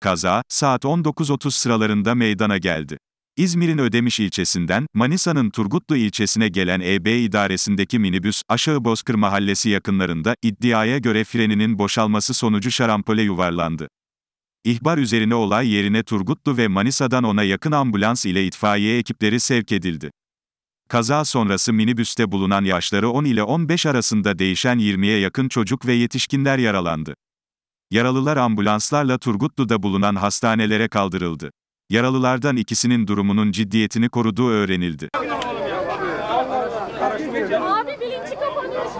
Kaza, saat 19.30 sıralarında meydana geldi. İzmir'in Ödemiş ilçesinden, Manisa'nın Turgutlu ilçesine gelen EB idaresindeki minibüs, Aşağı Bozkır Mahallesi yakınlarında, iddiaya göre freninin boşalması sonucu şarampole yuvarlandı. İhbar üzerine olay yerine Turgutlu ve Manisa'dan ona yakın ambulans ile itfaiye ekipleri sevk edildi. Kaza sonrası minibüste bulunan yaşları 10 ile 15 arasında değişen 20'ye yakın çocuk ve yetişkinler yaralandı. Yaralılar ambulanslarla Turgutlu'da bulunan hastanelere kaldırıldı. Yaralılardan ikisinin durumunun ciddiyetini koruduğu öğrenildi. Abi bilinci kapanıyor.